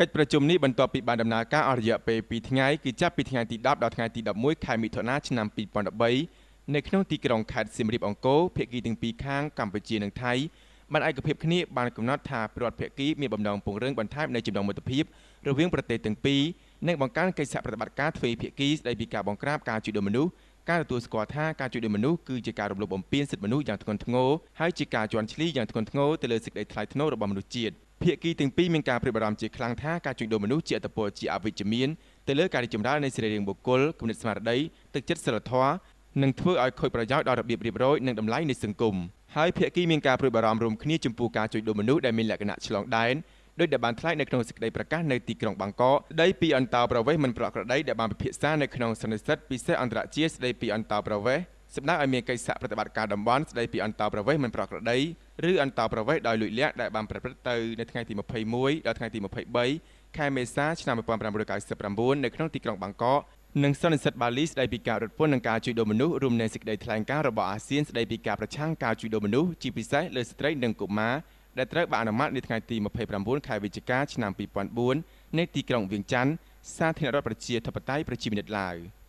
កិច្ចប្រជុំនេះបន្ទាប់ពីបានដំណើរការអស់រយៈពេល2ថ្ងៃគឺចាប់ពីថ្ងៃទី10ដល់ថ្ងៃទី11ខែមិថុនាឆ្នាំ2013នៅក្នុងទីក្រុងខេត្តសៀមរាបអង្គរភាគីទាំងពីរខាងកម្ពុជានិងថៃបានឯកភាពគ្នាបានកំណត់ថាប្រវត្តិភាគីមានបំណងពង្រឹងបន្ថែមនៃចំណងមិត្តភាពរវាងប្រទេសទាំងពីរនិងបង្កើនកិច្ចសហប្រតិបត្តិការទ្វេភាគីស្ដីពីការបង្ក្រាបការជួញដូរមនុស្សការទទួលស្គាល់ថាការជួញដូរមនុស្សគឺជាការរំលោភបំពានសិទ្ធិមនុស្សយ៉ាងធ្ងន់ធ្ងរហើយជាការជន់ឈ្លីយ៉ាងធ្ងន់ធ្ងរទៅលើសេចក្តីថ្លៃថ្នូររបស់មនុស្សជាតិភាគីទាំងពីរមានការព្រួយបារម្ភជាខ្លាំងថាការជួញដូរមនុស្សជាអត្តពលជាអវិជ្ជមានទៅលើការរីកចម្រើននៃសេរីរាង្គបុគ្គលគំនិតស្មារតីទឹកចិត្តសីលធម៌និងធ្វើឲ្យខូចប្រយោជន៍ដល់របៀបរៀបរយនិងតម្លៃនៃសង្គមហើយភាគីមានការព្រួយបារម្ភរួមគ្នាចំពោះការជួញដូរមនុស្សដែលមានលក្ខណៈឆ្លងដែនដោយដែលបានថ្លែងនៅក្នុងសេចក្តីប្រកាសនៅទីក្រុងបាងកកស្តីពីអន្តោប្រវេសន៍មិនប្រក្រតីដែលបានពិភាក្សានៅក្នុងសន្និសីទពិសេសអន្តរជាតិស្តីពីអន្តោប្រវេសន៍សម្ដៅឲ្យមានកិច្ចសហប្រតិបត្តិការតំបន់ស្ដីពីអន្តោប្រវេសន៍មិនប្រក្រតីឬអន្តោប្រវេសន៍ដោយលួចលាក់ដែលបានប្រព្រឹត្តទៅនៅថ្ងៃទី21ដល់ថ្ងៃទី23ខែមេសាឆ្នាំ1999នៅក្នុងទីក្រុងបាងកកនិងសន្និសីទបាលីស្ដីពីការរត់ពន្ធនិងការជួញដូរមនុស្សរួមនឹងសេចក្តីថ្លែងការណ៍របស់អាស៊ានស្ដីពីការប្រឆាំងការជួញដូរមនុស្សជាពិសេសលើស្ត្រីនិងកុមារដែលត្រូវបានអនុម័តនៅថ្ងៃទី29ខែវិច្ឆិកាឆ្នាំ2004នៅទីក្រុងវៀងច័ន្ទសាធារណរដ្ឋប្រជាធិបតេយ្យប្រជាមានិតឡាវ។